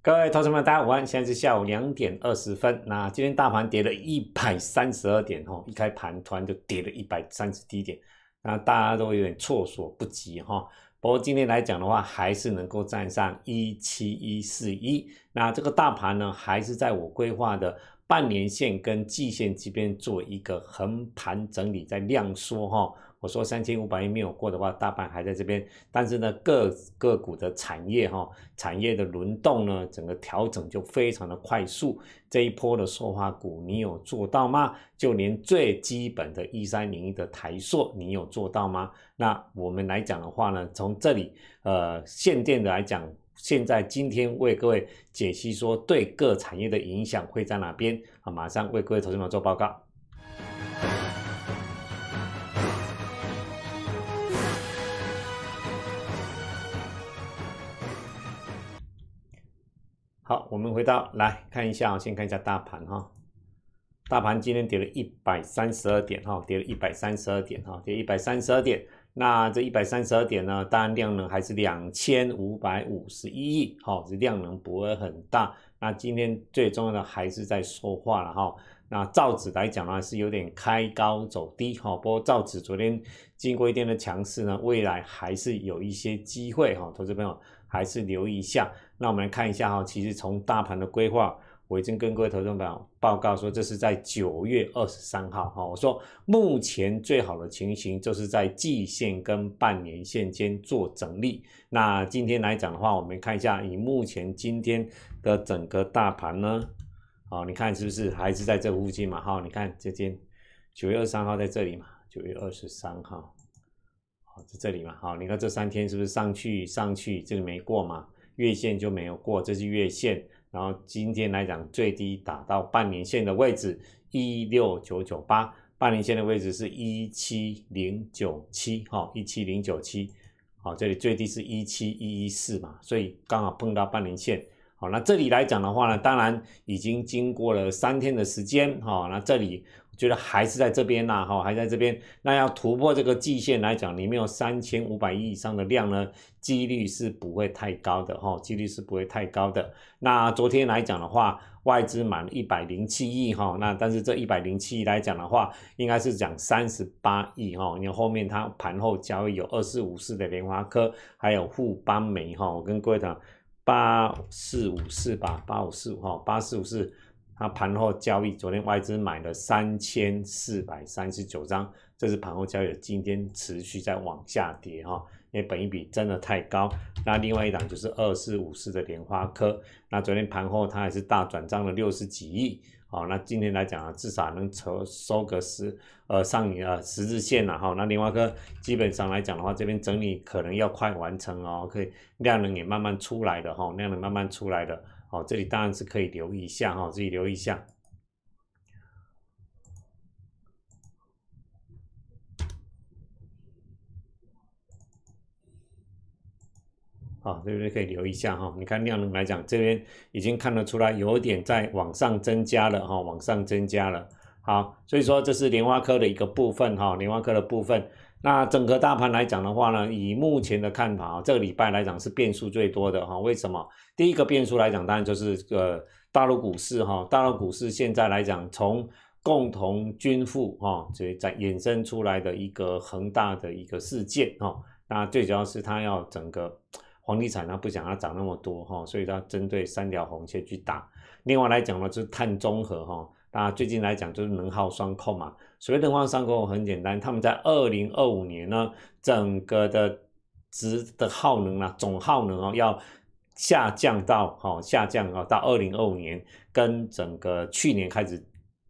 各位投资们，大家好，现在是下午两点二十分。那今天大盘跌了一百三十二点哈，一开盘突然就跌了一百三十低点，那大家都有点措手不及哈。不过今天来讲的话，还是能够站上一七一四一。那这个大盘呢，还是在我规划的半年线跟季线这边做一个横盘整理，在量缩哈。我说三千五百亿没有过的话，大盘还在这边，但是呢，各个股的产业哈，产业的轮动呢，整个调整就非常的快速。这一波的塑化股，你有做到吗？就连最基本的一三零一的台塑，你有做到吗？那我们来讲的话呢，从这里呃限电的来讲，现在今天为各位解析说对各产业的影响会在哪边啊？马上为各位投资者做报告。好，我们回到来看一下啊，先看一下大盘哈。大盘今天跌了一百三十二点哈，跌了一百三十二点哈，跌一百三十二点。那这一百三十二点呢，当然量能还是两千五百五十一亿哈，这量能不会很大。那今天最重要的还是在说话了哈。那造纸来讲呢，是有点开高走低哈。不过造纸昨天经过一天的强势呢，未来还是有一些机会哈，投资朋友还是留意一下。那我们来看一下哈，其实从大盘的规划，我已经跟各位投资友报告说，这是在九月二十三号哈。我说目前最好的情形就是在季线跟半年线间做整理。那今天来讲的话，我们看一下，以目前今天的整个大盘呢，好，你看是不是还是在这附近嘛？哈，你看这间九月二十三号在这里嘛？九月二十三号，好在这里嘛？好，你看这三天是不是上去上去，这里没过嘛？月线就没有过，这是月线。然后今天来讲，最低打到半年线的位置，一六九九八。半年线的位置是一七零九七，哈，一七零九七，好，这里最低是一七一一四嘛，所以刚好碰到半年线。好，那这里来讲的话呢，当然已经经过了三天的时间，哈，那这里。觉得还是在这边呐，哈，还在这边。那要突破这个季线来讲，你没有三千五百亿以上的量呢，几率是不会太高的哈，几率是不会太高的。那昨天来讲的话，外资满一百零七亿哈，那但是这一百零七亿来讲的话，应该是讲三十八亿哈，因为后面它盘后交易有二四五四的联华科，还有富邦煤哈，我跟各位讲，八四五四吧，八五四五哈，八四五四。那盘后交易，昨天外资买了三千四百三十九张，这是盘后交易，今天持续在往下跌哈，因为本一比真的太高。那另外一档就是二四五四的莲花科，那昨天盘后它还是大转账了六十几亿，好，那今天来讲啊，至少能收收个十呃上呃十字线了哈。那莲花科基本上来讲的话，这边整理可能要快完成哦，可以量能也慢慢出来的哈，量能慢慢出来的。好，这里当然是可以留意一下哈，自己留意一下。好，这边可以留意一下哈。你看量能来讲，这边已经看得出来有点在往上增加了哈，往上增加了。好，所以说这是莲花科的一个部分哈，莲花科的部分。那整个大盘来讲的话呢，以目前的看法啊，这个礼拜来讲是变数最多的哈。为什么？第一个变数来讲，当然就是个大陆股市哈。大陆股市现在来讲，从共同均富哈，所以在衍生出来的一个恒大的一个事件哈。那最主要是它要整个房地产，它不想要涨那么多哈，所以它针对三条红线去打。另外来讲呢，就是碳中和哈。那最近来讲就是能耗双控嘛。所谓能耗双控很简单，他们在二零二五年呢，整个的值的耗能啊，总耗能哦，要下降到哈，下降啊，到二零二五年，跟整个去年开始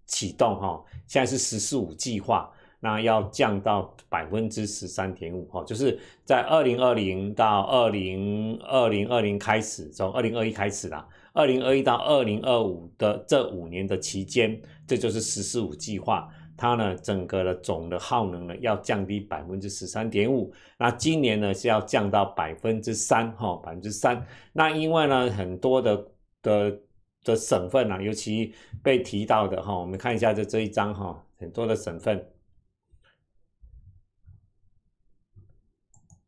启动哈，现在是十四五计划，那要降到百分之十三点五哈，就是在二零二零到二零二零二零开始，从二零二一开始啦。二零二一到二零二五的这五年的期间，这就是“十四五”计划。它呢，整个的总的耗能呢要降低百分之十三点五。那今年呢是要降到百分之三，哈，百分之三。那因为呢，很多的的的省份啊，尤其被提到的，哈，我们看一下这这一张，哈，很多的省份。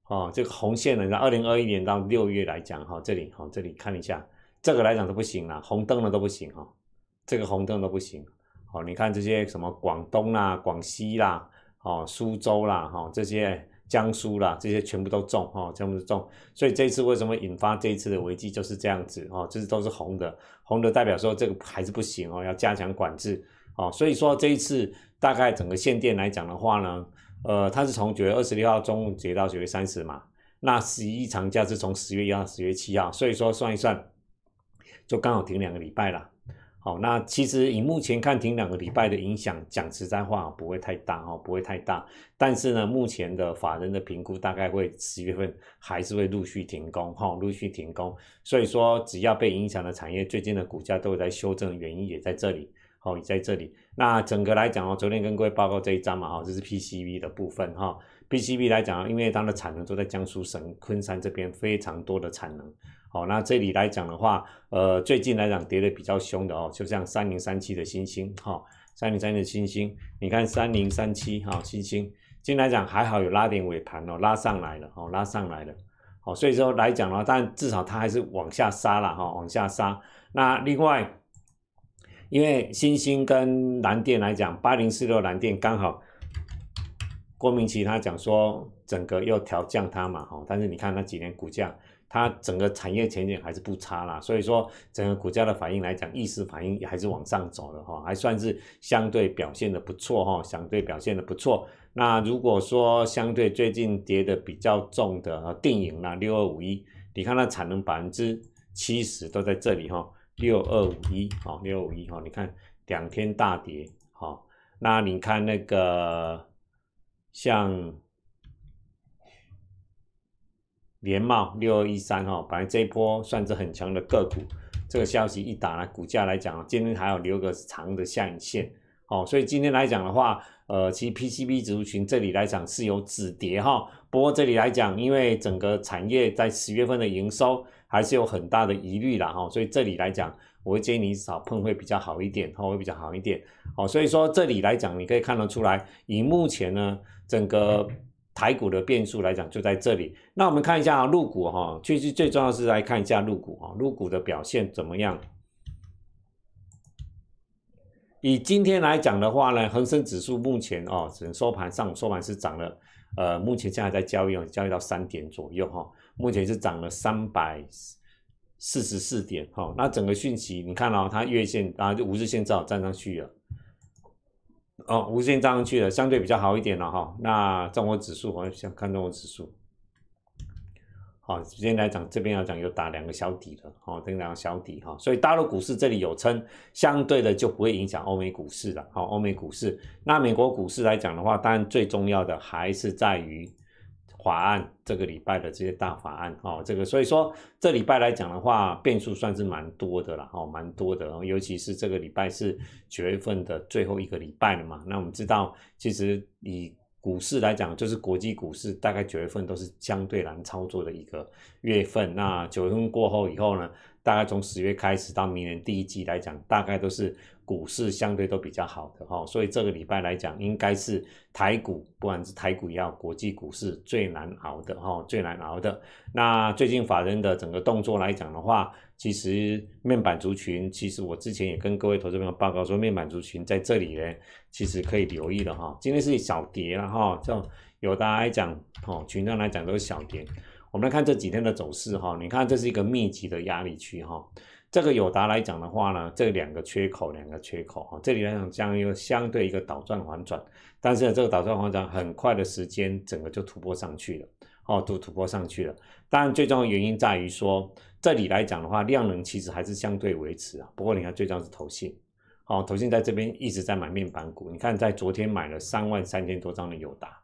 哦，这个红线呢，在二零二一年到六月来讲，哈，这里，哈，这里看一下。这个来讲都不行了，红灯了都不行啊，这个红灯都不行。哦，你看这些什么广东啦、广西啦、哦苏州啦、哈这些江苏啦，这些全部都中，哈全部都中。所以这次为什么引发这一次的危机就是这样子？哦，就是都是红的，红的代表说这个还是不行哦，要加强管制。哦，所以说这一次大概整个限电来讲的话呢，呃，它是从九月二十六号中午截到九月三十嘛。那十一长假是从十月一号十月七号，所以说算一算。就刚好停两个礼拜了，好，那其实以目前看停两个礼拜的影响，讲实在话不会太大哈，不会太大。但是呢，目前的法人的评估大概会十月份还是会陆续停工哈，陆续停工。所以说，只要被影响的产业最近的股价都在修正，原因也在这里，好，也在这里。那整个来讲哦，昨天跟各位报告这一章嘛，哈，这是 PCB 的部分哈。B C B 来讲，因为它的产能都在江苏省昆山这边，非常多的产能。好，那这里来讲的话，呃，最近来讲跌的比较凶的哦，就像三零三七的星星哈，三零三七的星星，你看三零三七哈星星，天来讲还好有拉点尾盘哦，拉上来了哦，拉上来了。好，所以说来讲的话，但至少它还是往下杀了哈，往下杀。那另外，因为星星跟蓝电来讲，八零四六蓝电刚好。郭明奇他讲说，整个要调降它嘛，哈，但是你看那几年股价，它整个产业前景还是不差啦，所以说整个股价的反应来讲，意识反应还是往上走的，哈，还算是相对表现的不错，哈，相对表现的不错。那如果说相对最近跌的比较重的啊，电影啦，六二五一，你看它产能百分之七十都在这里，哈，六二五一，好，六二五一，哈，你看两天大跌，哈，那你看那个。像联茂六二一三哈，反正这一波算是很强的个股。这个消息一打，股价来讲，今天还要留个长的下影线。哦，所以今天来讲的话，呃，其实 PCB 物群这里来讲是有止跌哈。不过这里来讲，因为整个产业在十月份的营收还是有很大的疑虑的哈，所以这里来讲。我会建议你少碰会比较好一点，哈，会比较好一点，好，所以说这里来讲，你可以看得出来，以目前呢整个台股的变数来讲，就在这里。那我们看一下啊，股哈，其实最重要是来看一下入股啊，陆股的表现怎么样？以今天来讲的话呢，恒生指数目前啊，整收盘上午收盘是涨了，呃，目前现在在交易哦，交易到三点左右哈，目前是涨了三百。四十四点，哈，那整个讯息你看哦，它月线啊就五日线照站上去了，哦，五日线站上去了，相对比较好一点了，哈。那中国指数，我想看中国指数，好，今天来讲，这边要讲有打两个小底了，哦，等两个小底哈，所以大陆股市这里有撑，相对的就不会影响欧美股市了，好，欧美股市，那美国股市来讲的话，当然最重要的还是在于。法案这个礼拜的这些大法案哦，这个所以说这礼拜来讲的话，变数算是蛮多的了哦，蛮多的，尤其是这个礼拜是九月份的最后一个礼拜了嘛。那我们知道，其实以股市来讲，就是国际股市大概九月份都是相对难操作的一个月份。那九月份过后以后呢？大概从十月开始到明年第一季来讲，大概都是股市相对都比较好的哈，所以这个礼拜来讲，应该是台股，不管是台股也好，国际股市最难熬的哈，最难熬的。那最近法人的整个动作来讲的话，其实面板族群，其实我之前也跟各位投资朋友报告说，面板族群在这里呢，其实可以留意的哈。今天是小跌了哈，像有大家来讲，哈，群众来讲都是小跌。我们来看这几天的走势哈，你看这是一个密集的压力区哈。这个友达来讲的话呢，这两个缺口，两个缺口哈，这里来讲将一个相对一个倒转反转，但是这个倒转反转很快的时间，整个就突破上去了，哦，都突破上去了。当然，最重要的原因在于说，这里来讲的话，量能其实还是相对维持啊。不过你看，最重要是投信，哦，投信在这边一直在买面板股，你看在昨天买了三万三千多张的友达。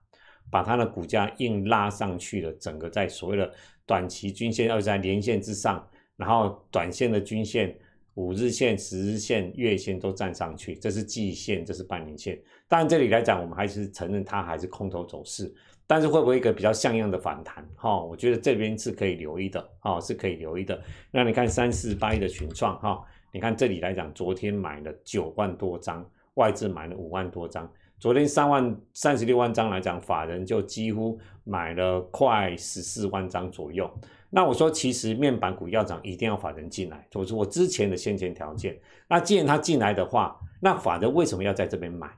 把它的股价硬拉上去了，整个在所谓的短期均线，要在连线之上，然后短线的均线、五日线、十日线、月线都站上去，这是季线，这是半年线。当然这里来讲，我们还是承认它还是空头走势，但是会不会一个比较像样的反弹？哈，我觉得这边是可以留意的，哈，是可以留意的。那你看三四八一的群创，哈，你看这里来讲，昨天买了九万多张，外资买了五万多张。昨天三万三十六万张来讲，法人就几乎买了快十四万张左右。那我说，其实面板股要涨，一定要法人进来。我是我之前的先前条件。那既然他进来的话，那法人为什么要在这边买？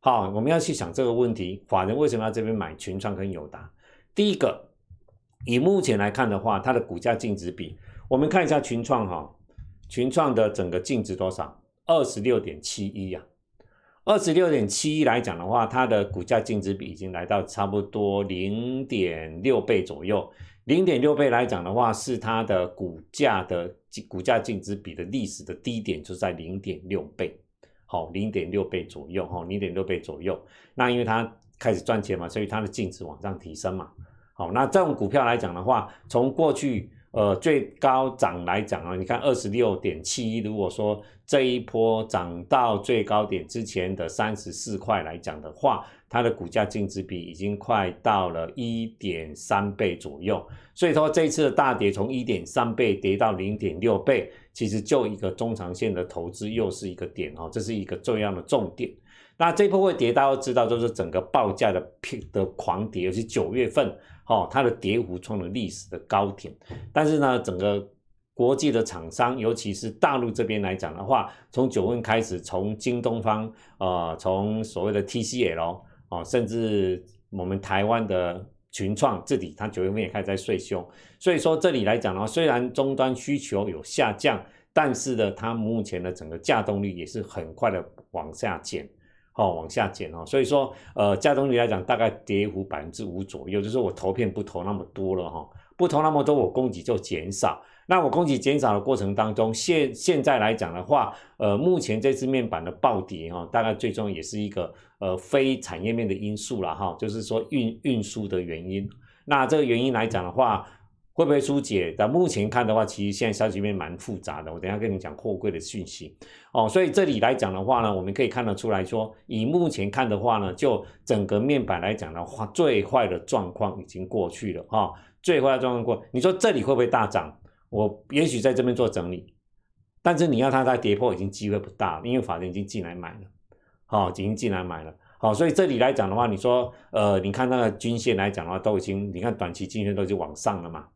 好，我们要去想这个问题：法人为什么要这边买群创跟友达？第一个，以目前来看的话，它的股价净值比，我们看一下群创哈，群创的整个净值多少？二十六点七一呀。二十六点七一来讲的话，它的股价净值比已经来到差不多零点六倍左右。零点六倍来讲的话，是它的股价的股价净值比的历史的低点就在零点六倍。好，零点六倍左右，哈，零点六倍左右。那因为它开始赚钱嘛，所以它的净值往上提升嘛。好，那这种股票来讲的话，从过去。呃，最高涨来讲啊，你看二十六点七，如果说这一波涨到最高点之前的三十四块来讲的话，它的股价净值比已经快到了一点三倍左右。所以说这次的大跌从一点三倍跌到零点六倍，其实就一个中长线的投资又是一个点哦，这是一个重要的重点。那这波会跌，大家知道就是整个报价的的狂跌，尤其九月份。哦，它的跌湖创了历史的高点，但是呢，整个国际的厂商，尤其是大陆这边来讲的话，从九月份开始，从京东方啊，从所谓的 TCL 啊，甚至我们台湾的群创自己，它九月份也开始在税收，所以说这里来讲的话，虽然终端需求有下降，但是呢，它目前的整个价动力也是很快的往下减。好，往下减哦，所以说，呃，加东率来讲，大概跌幅百分之五左右，就是我投片不投那么多了哈，不投那么多，我供给就减少。那我供给减少的过程当中，现现在来讲的话，呃，目前这次面板的暴跌哈，大概最终也是一个呃非产业面的因素了哈，就是说运运输的原因。那这个原因来讲的话，会不会疏解？但目前看的话，其实现在消息面蛮复杂的。我等下跟你讲货柜的讯息哦。所以这里来讲的话呢，我们可以看得出来说，以目前看的话呢，就整个面板来讲的话，最坏的状况已经过去了哈。最坏的状况过，你说这里会不会大涨？我也许在这边做整理，但是你要它再跌破，已经机会不大了，因为法人已经进来买了，好，已经进来买了，好。所以这里来讲的话，你说，呃，你看那个均线来讲的话，都已经，你看短期均线都已经往上了嘛。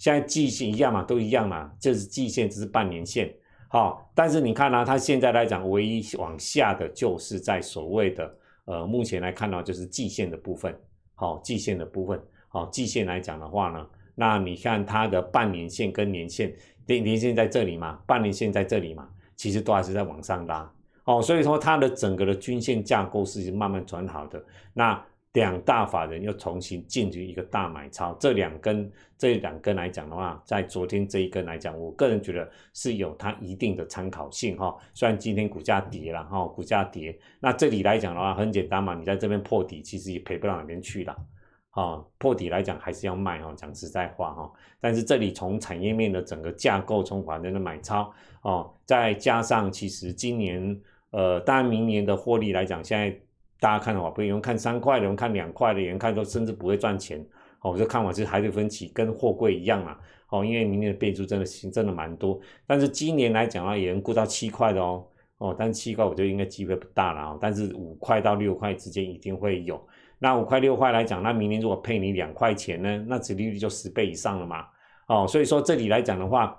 现在季线一样嘛，都一样嘛，这是季线这是半年线，好，但是你看呢，它现在来讲，唯一往下的就是在所谓的呃，目前来看到就是季线的部分，好，季线的部分，好，季线来讲的话呢，那你看它的半年线跟年线，年年线在这里嘛，半年线在这里嘛，其实都还是在往上拉，哦，所以说它的整个的均线架构是慢慢转好的，那。两大法人又重新进行一个大买超，这两根这两根来讲的话，在昨天这一根来讲，我个人觉得是有它一定的参考性哈。虽然今天股价跌了哈，股价跌，那这里来讲的话很简单嘛，你在这边破底，其实也赔不到哪边去了。啊，破底来讲还是要卖啊，讲实在话哈。但是这里从产业面的整个架构，从法人的买超哦，再加上其实今年呃，当然明年的获利来讲，现在。大家看的话，不用看三块的，有看两块的，有人看都甚至不会赚钱。哦，我的看法是还是分歧，跟货柜一样啊。哦，因为明年的变数真的、真的蛮多。但是今年来讲啊，也能估到七块的哦。哦，但七块我就应该机会不大了。哦，但是五块到六块之间一定会有。那五块六块来讲，那明年如果配你两块钱呢，那只利率就十倍以上了嘛。哦，所以说这里来讲的话。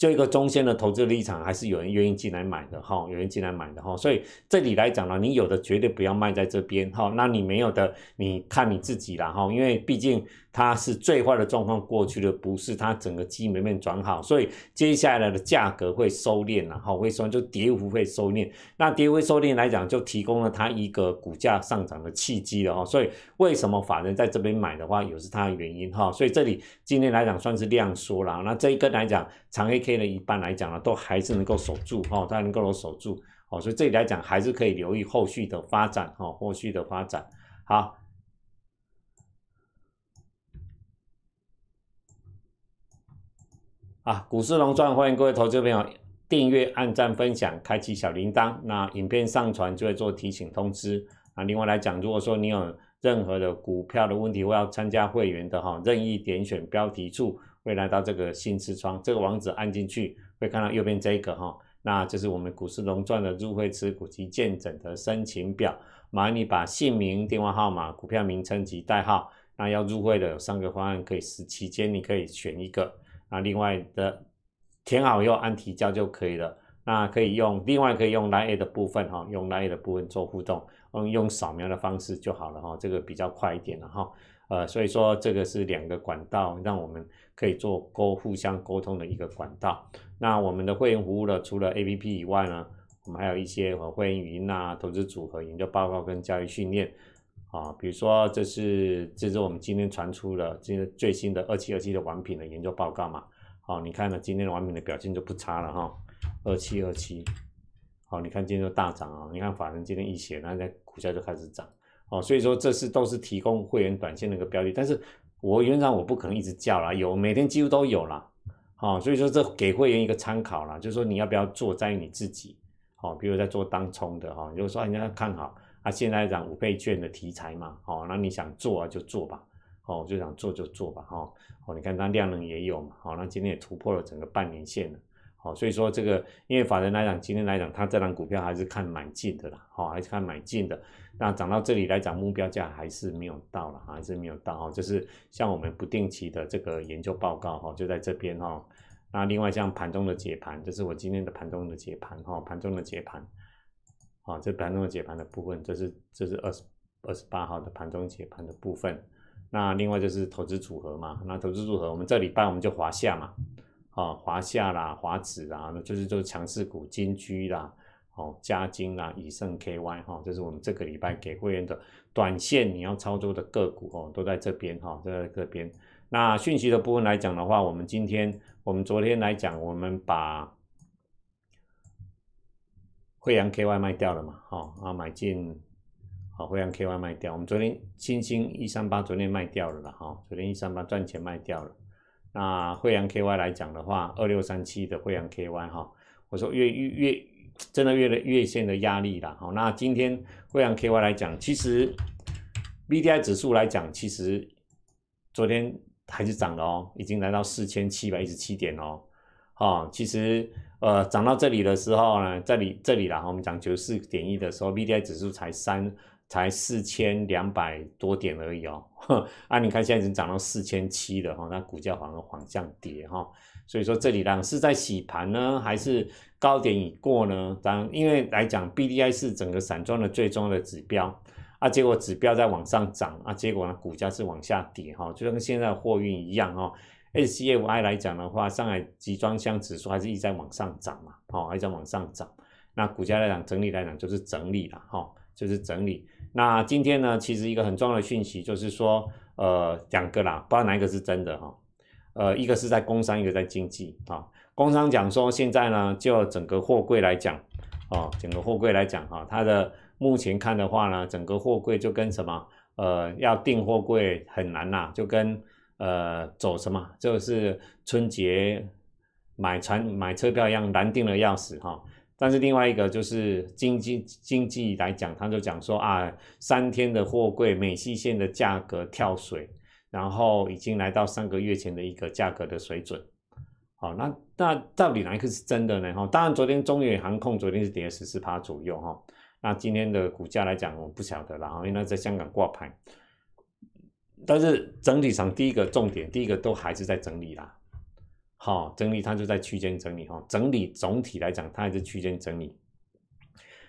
就一个中线的投资立场，还是有人愿意进来买的哈，有人进来买的哈，所以这里来讲呢，你有的绝对不要卖在这边哈，那你没有的，你看你自己了哈，因为毕竟。它是最坏的状况过去的，不是它整个基本面转好，所以接下来的价格会收敛了，哈，会收就跌幅会收敛。那跌幅收敛来讲，就提供了它一个股价上涨的契机了，哈。所以为什么法人在这边买的话，也是它的原因，哈。所以这里今天来讲算是量缩了。那这一根来讲，长 A K 呢，一般来讲呢，都还是能够守住，哈，它能够守住，好，所以这里来讲还是可以留意后续的发展，哈，后续的发展，好。啊，股市龙钻欢迎各位投资朋友订阅、按赞、分享、开启小铃铛。那影片上传就会做提醒通知。啊，另外来讲，如果说你有任何的股票的问题，或要参加会员的哈，任意点选标题处会来到这个新视窗，这个网址按进去会看到右边这一个哈，那这是我们股市龙钻的入会持股及见证的申请表。麻烦你把姓名、电话号码、股票名称及代号。那要入会的有三个方案，可以十七间，你可以选一个。那另外的填好以后按提交就可以了。那可以用另外可以用 Line 的部分哈，用 Line 的部分做互动，用用扫描的方式就好了哈，这个比较快一点了哈。呃，所以说这个是两个管道，让我们可以做沟互相沟通的一个管道。那我们的会员服务呢，除了 APP 以外呢，我们还有一些会员语音啊、投资组合研究报告跟教育训练。啊，比如说这是，这是我们今天传出了这最新的二七二七的王品的研究报告嘛？好，你看呢，今天的王品的表现就不差了哈，二七二七，好，你看今天就大涨啊，你看法人今天一写，然后在股价就开始涨，啊，所以说这是都是提供会员短线的一个标的，但是我原则上我不可能一直叫啦，有每天几乎都有啦。啊，所以说这给会员一个参考啦，就是说你要不要做在于你自己，好，比如在做当冲的哈，你就说人你要看好。啊，现在讲五倍券的题材嘛，好，那你想做啊就做吧，哦，就想做就做吧哈，哦，你看它量能也有嘛，好，那今天也突破了整个半年线了，好，所以说这个，因为法人来讲，今天来讲，它这档股票还是看买进的啦，好，还是看买进的，那涨到这里来讲，目标价还是没有到了，还是没有到哈，就是像我们不定期的这个研究报告哈，就在这边哈，那另外像盘中的解盘，这是我今天的盘中的解盘哈，盘中的解盘。啊，这盘中的解盘的部分，这是这是二十二十八号的盘中解盘的部分。那另外就是投资组合嘛，那投资组合我们这礼拜我们就华夏嘛，啊华夏啦、华子啊，那就是就是强势股金居啦、哦嘉金啦、以盛 KY 哈，这是我们这个礼拜给会员的短线你要操作的个股哦，都在这边哈，在这边。那讯息的部分来讲的话，我们今天我们昨天来讲，我们把。惠阳 K Y 卖掉了嘛？哈，啊买进，好惠阳 K Y 卖掉。我们昨天星星一三八昨天卖掉了啦，哈，昨天一三八赚钱卖掉了。那惠阳 K Y 来讲的话，二六三七的惠阳 K Y 哈，我说月月越真的月的月线的压力啦，好，那今天惠阳 K Y 来讲，其实 B D I 指数来讲，其实昨天还是涨了哦，已经来到四千七百一十七点哦。啊，其实，呃，涨到这里的时候呢，这里这里啦，我们讲九四点一的时候，B D I 指数才三，才四千两百多点而已哦。啊，你看现在已经涨到四千七了哈，那股价反而反向跌哈。所以说这里呢是在洗盘呢，还是高点已过呢？当然，因为来讲 B D I 是整个散装的最重要的指标啊，结果指标在往上涨啊，结果呢股价是往下跌哈，就像现在货运一样哈。SCFI 来讲的话，上海集装箱指数还是一直在往上涨嘛，好，一在往上涨。那股价来讲，整理来讲就是整理了哈，就是整理。那今天呢，其实一个很重要的讯息就是说，呃，两个啦，不知道哪一个是真的哈，呃，一个是在工商，一个在经济啊。工商讲说，现在呢，就整个货柜来讲，哦，整个货柜来讲哈，它的目前看的话呢，整个货柜就跟什么，呃，要订货柜很难呐，就跟。呃，走什么？就是春节买船买车票一样，难订的要死哈。但是另外一个就是经济经济来讲，他就讲说啊，三天的货柜美西线的价格跳水，然后已经来到三个月前的一个价格的水准。好，那那到底哪一个是真的呢？哈，当然昨天中远航空昨天是跌了十四趴左右哈。那今天的股价来讲，我不晓得了哈，因为那在香港挂牌。但是整体上，第一个重点，第一个都还是在整理啦。好，整理它就在区间整理哈，整理总体来讲它还是区间整理。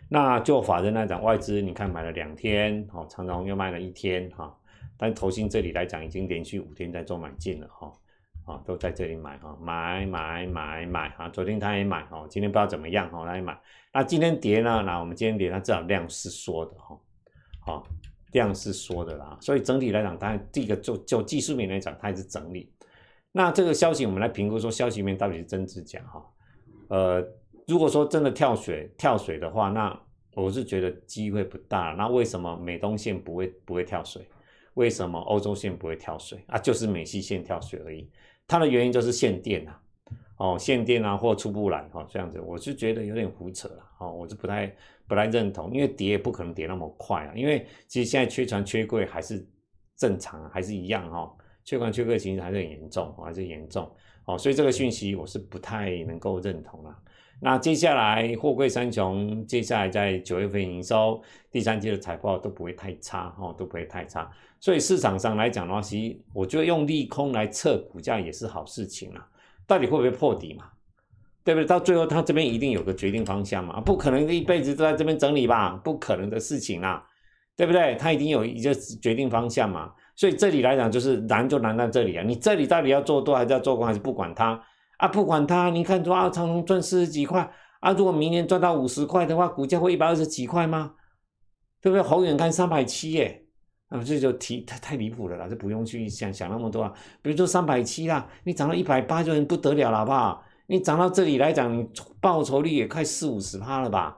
那就法人来讲，外资你看买了两天，好，常长又卖了一天哈，但投信这里来讲已经连续五天在做买进了哈，啊，都在这里买哈，买买买买哈，昨天他也买哈，今天不知道怎么样哈，他也买。那今天跌呢？那我们今天跌，它至少量是缩的哈，好。这样是说的啦，所以整体来讲，它第一个就就技术面来讲，它也是整理。那这个消息我们来评估，说消息面到底是真是假哈？呃，如果说真的跳水跳水的话，那我是觉得机会不大。那为什么美东线不会不会跳水？为什么欧洲线不会跳水啊？就是美西线跳水而已。它的原因就是限电啊，哦，限电啊，或出不来哈，这样子，我是觉得有点胡扯了哦，我就不太。本太认同，因为跌也不可能跌那么快啊，因为其实现在缺船缺柜还是正常，还是一样哈，缺船缺柜其实还是很严重，还是严重哦，所以这个讯息我是不太能够认同了。那接下来货柜三雄接下来在九月份营收第三季的财报都不会太差哈，都不会太差，所以市场上来讲的话，其实我觉得用利空来测股价也是好事情啊，到底会不会破底嘛？对不对？到最后他这边一定有个决定方向嘛，不可能一辈子都在这边整理吧？不可能的事情啊，对不对？他一定有一个决定方向嘛。所以这里来讲就是难就难在这里啊。你这里到底要做多还是要做空还是不管它啊？不管它，你看说二长虹赚十几块啊，如果明年赚到五十块的话，股价会一百二十几块吗？对不对？鸿远看三百七耶，啊这就提太太离谱了啦，就不用去想想那么多啊。比如说三百七啦，你涨到一百八就不得了了，好不好？你涨到这里来讲，报酬率也快四五十趴了吧，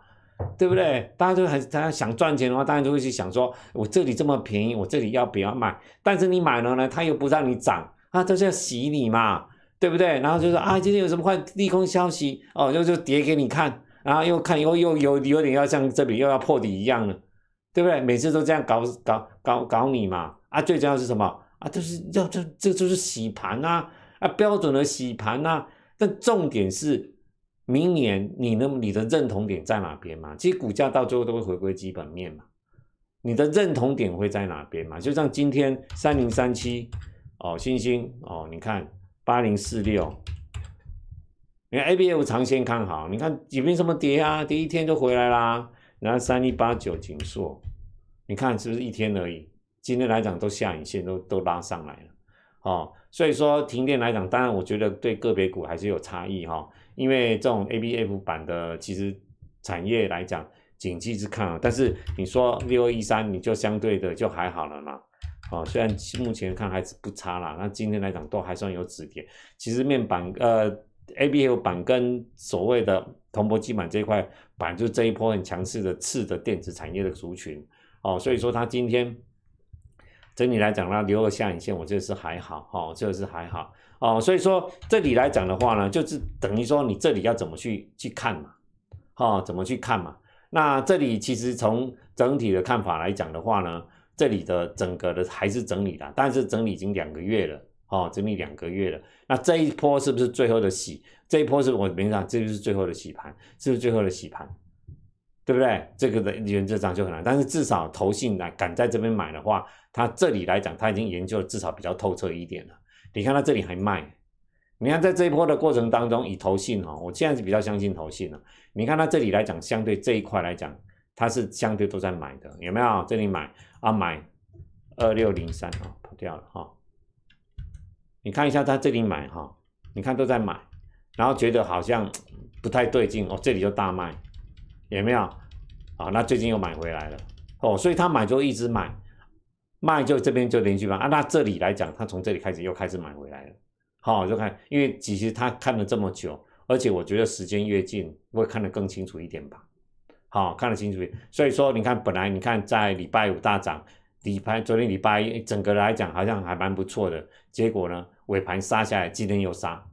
对不对？大家都还大家想赚钱的话，大家就会去想说，我这里这么便宜，我这里要不要卖？但是你买了呢，他又不让你涨啊，就是要洗你嘛，对不对？然后就说啊，今天有什么坏利空消息哦，又就跌给你看，然后又看又又有有点要像这里又要破底一样了，对不对？每次都这样搞搞搞搞你嘛，啊，最重要是什么啊？就是要这这就是洗盘啊，啊，标准的洗盘啊。重点是明年你的你的认同点在哪边嘛？其实股价到最后都会回归基本面嘛。你的认同点会在哪边嘛？就像今天三零三七哦，星星哦，你看八零四六，你看 A B F 长线看好，你看也没什么跌啊，跌一天就回来啦。然后三一八九锦硕，你看是不是一天而已？今天来讲都下影线都都拉上来了哦。所以说，停电来讲，当然我觉得对个别股还是有差异哈，因为这种 A B F 版的其实产业来讲，景气是看了，但是你说六一三，你就相对的就还好了嘛。哦，虽然目前看还是不差啦，那今天来讲都还算有止跌。其实面板呃 A B F 版跟所谓的铜箔基板这一块板，就这一波很强势的次的电子产业的族群哦，所以说它今天。整体来讲呢，留个下影线，我觉得是还好哈，我个是还好哦。所以说这里来讲的话呢，就是等于说你这里要怎么去去看嘛，哈，怎么去看嘛？那这里其实从整体的看法来讲的话呢，这里的整个的还是整理的，但是整理已经两个月了，哦，整理两个月了。那这一波是不是最后的洗？这一波是我明常这就是最后的洗盘，是不是最后的洗盘？对不对？这个的原则上就很难，但是至少投信的敢在这边买的话，他这里来讲他已经研究至少比较透彻一点了。你看他这里还卖，你看在这一波的过程当中，以投信哈，我现在是比较相信投信了。你看他这里来讲，相对这一块来讲，他是相对都在买的，有没有？这里买啊，买二六零三啊，跑掉了哈。你看一下他这里买哈，你看都在买，然后觉得好像不太对劲哦，这里就大卖。有没有？啊，那最近又买回来了哦，所以他买就一直买，卖就这边就连续卖啊。那这里来讲，他从这里开始又开始买回来了，好就看，因为其实他看了这么久，而且我觉得时间越近会看得更清楚一点吧，好看得清楚一点。所以说，你看本来你看在礼拜五大涨，礼拜昨天礼拜一整个来讲好像还蛮不错的，结果呢尾盘杀下来，今天又杀。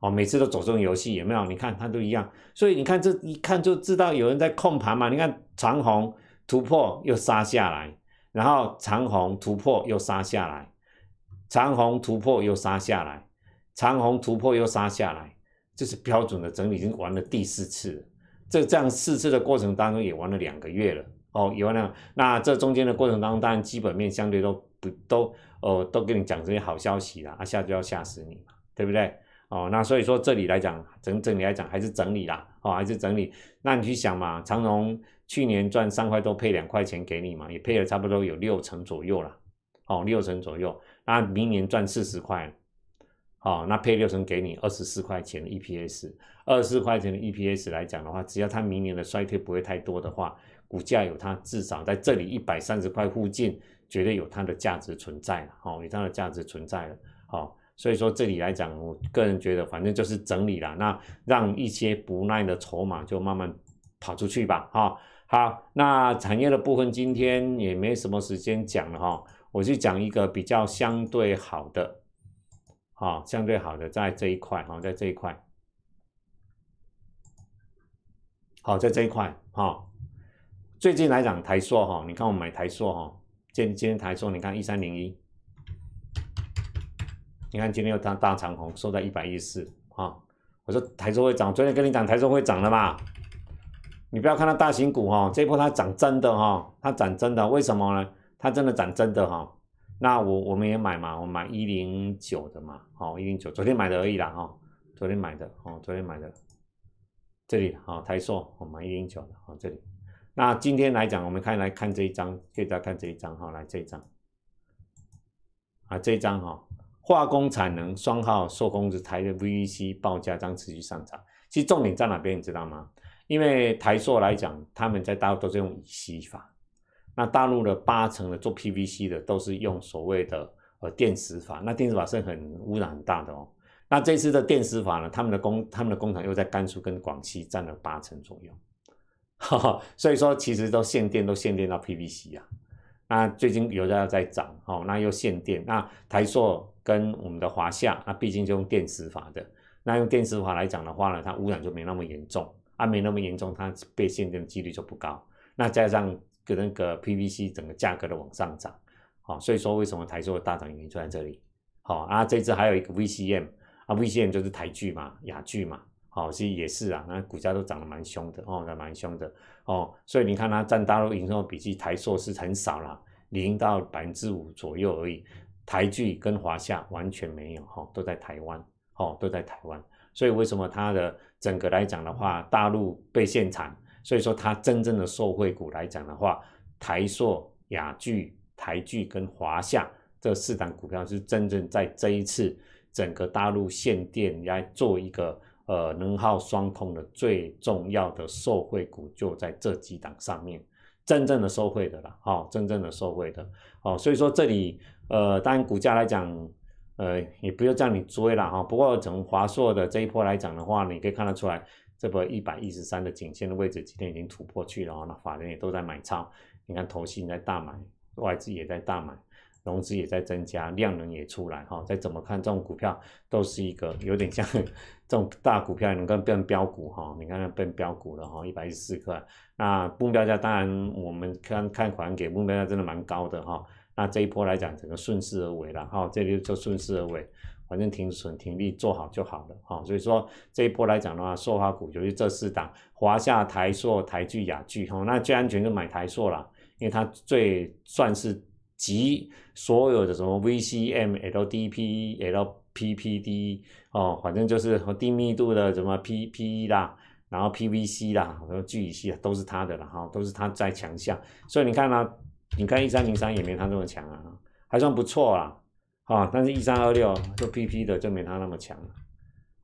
哦，每次都走这种游戏有没有？你看它都一样，所以你看这一看就知道有人在控盘嘛。你看长虹突破又杀下来，然后长虹突破又杀下来，长虹突破又杀下来，长虹突破又杀下来，这是标准的整理，已经玩了第四次。这这样四次的过程当中也玩了两个月了。哦，有啊，那那这中间的过程当中当然基本面相对都不都哦都跟你讲这些好消息了，啊下就要吓死你嘛，对不对？哦，那所以说这里来讲，整整理来讲还是整理啦，哦，还是整理。那你去想嘛，长荣去年赚三块多，配两块钱给你嘛，也配了差不多有六成左右啦。哦，六成左右。那明年赚四十块，哦，那配六成给你二十四块钱 EPS，二十四块钱 EPS 来讲的话，只要它明年的衰退不会太多的话，股价有它至少在这里一百三十块附近，绝对有它的价值存在了，好，有它的价值存在了，好。所以说这里来讲，我个人觉得，反正就是整理了，那让一些不耐的筹码就慢慢跑出去吧，哈，好，那产业的部分今天也没什么时间讲了哈，我就讲一个比较相对好的，哈，相对好的在这一块哈，在这一块，好，在这一块哈，最近来讲台硕哈，你看我买台硕哈，今今天台硕你看一三零一。你看今天又大大长红，收在一百一四啊！我说台中会涨，昨天跟你讲台中会涨的嘛。你不要看到大型股哈，这波它涨真的哈，它涨真的，为什么呢？它真的涨真的哈。那我我们也买嘛，我买一零九的嘛，好，一零九，昨天买的而已啦哈，昨天买的，哦，昨天买的，这里好台硕，我买一零九的，好这里。那今天来讲，我们看来看这一张，给大家看这一张哈，来这一张，啊这一张哈。化工产能双号，受工是台的 v v c 报价将持续上涨。其实重点在哪边，你知道吗？因为台塑来讲，他们在大陆都是用乙烯法。那大陆的八成的做 PVC 的都是用所谓的呃电石法。那电石法是很污染很大的哦。那这次的电石法呢，他们的工他们的工厂又在甘肃跟广西占了八成左右。哈哈，所以说，其实都限电都限电到 PVC 啊。那最近油价在涨哦，那又限电。那台塑。跟我们的华夏，那毕竟就用电磁法的，那用电磁法来讲的话呢，它污染就没那么严重，啊，没那么严重，它被限电的几率就不高。那加上跟那个 PVC 整个价格的往上涨，好，所以说为什么台塑的大涨原因就在这里。好，啊，这次还有一个 VCM，啊，VCM 就是台剧嘛，雅剧嘛，好，其实也是啊，那股价都涨得蛮凶的哦，蛮凶的哦。所以你看它占大陆营收比例，台塑是很少了，零到百分之五左右而已。台剧跟华夏完全没有哈，都在台湾，哦都在台湾，所以为什么它的整个来讲的话，大陆被限产，所以说它真正的受惠股来讲的话，台硕、雅剧、台剧跟华夏这四档股票是真正在这一次整个大陆限电来做一个呃能耗双控的最重要的受惠股，就在这几档上面。真正的受贿的了，哈，真正的受贿的，哦，所以说这里，呃，当然股价来讲，呃，也不叫你追了，哈，不过从华硕的这一波来讲的话，你可以看得出来，这波一百一十三的颈线的位置，今天已经突破去了，那法人也都在买超，你看，投信在大买，外资也在大买，融资也在增加，量能也出来，哈，再怎么看这种股票，都是一个有点像。这种大股票你能够变标股哈，你看它变标股了哈，一百一十四块。那目标价当然我们看看款给目标价真的蛮高的哈。那这一波来讲，整个顺势而为啦哈，这里就顺势而为，反正停损停利做好就好了哈。所以说这一波来讲的话，塑华股就是这四档：华夏、台硕、台剧、雅聚哈。那最安全就买台硕了，因为它最算是。及所有的什么 VCM、LDP、LPPD 哦，反正就是低密度的什么 PPE 啦，然后 PVC 啦，然后聚乙烯啊，都是它的了哈，都是它在强项。所以你看呢，你看一三零三也没它那么强啊，还算不错啦，啊，但是一三二六就 PP 的就没它那么强了。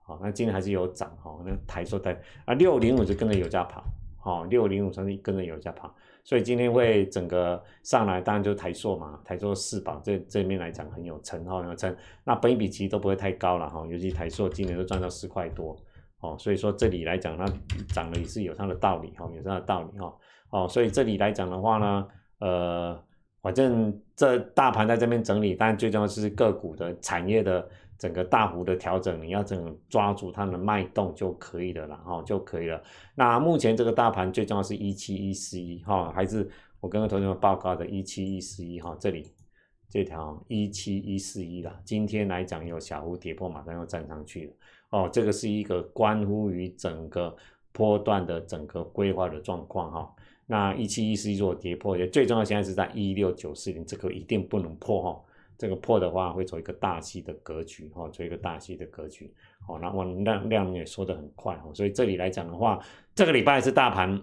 好，那今天还是有涨哈，那抬着在啊，六零五就跟着油价跑，好，六零五算是跟着油价跑。所以今天会整个上来，当然就是台硕嘛，台硕四宝这这面来讲很有撑哈，有撑。那本其实都不会太高了哈，尤其台硕今年都赚到四块多哦，所以说这里来讲它涨了也是有它的道理哈，有它的道理哈哦，所以这里来讲的话呢，呃，反正这大盘在这边整理，但最重要是个股的产业的。整个大幅的调整，你要整抓住它的脉动就可以了，哈、后就可以了。那目前这个大盘最重要是一七一四一哈，还是我刚刚同学们报告的一七一四一哈，这里这条一七一四一啦，今天来讲有小幅跌破，马上要站上去了。哦，这个是一个关乎于整个波段的整个规划的状况哈。那一七一四一如果跌破，也最重要现在是在一六九四零，这个一定不能破哈。这个破的话，会走一个大戏的格局哈，走一个大戏的格局，好，然后量量也缩的很快哈，所以这里来讲的话，这个礼拜是大盘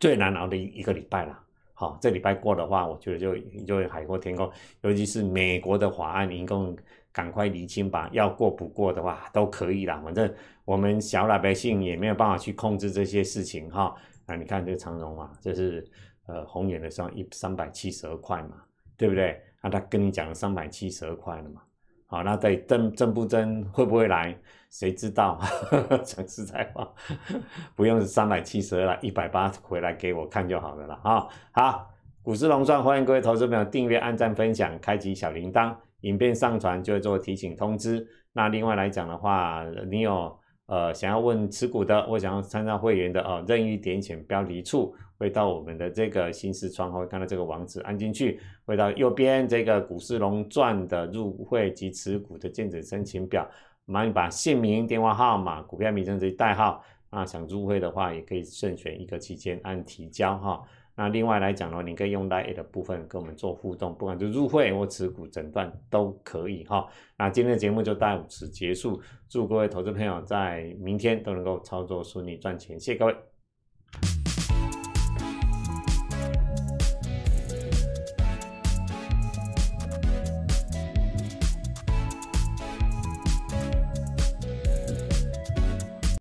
最难熬的一个礼拜了，好，这礼拜过的话，我觉得就就海阔天空，尤其是美国的法案，你一共赶快厘清吧，要过不过的话都可以了，反正我们小老百姓也没有办法去控制这些事情哈，啊，你看这个长荣啊，这是呃红眼的上一三百七十二块嘛，对不对？那他跟你讲三百七十二块了嘛？好，那对，真真不真，会不会来？谁知道？讲实在话，不用三百七十二了，一百八回来给我看就好了了啊！好，股市龙算，欢迎各位投资朋友订阅、按赞、分享、开启小铃铛，影片上传就会做提醒通知。那另外来讲的话，你有呃想要问持股的，或想要参加会员的哦，任意点选标题处。会到我们的这个新四川哈，会看到这个网址按进去，会到右边这个股市龙钻的入会及持股的电子申请表，麻烦你把姓名、电话号码、股票名称这些代号。那想入会的话，也可以慎选一个期间按提交哈。那另外来讲呢，你可以用 live 的部分跟我们做互动，不管是入会或持股诊断都可以哈。那今天的节目就到此结束，祝各位投资朋友在明天都能够操作顺利赚钱，谢谢各位。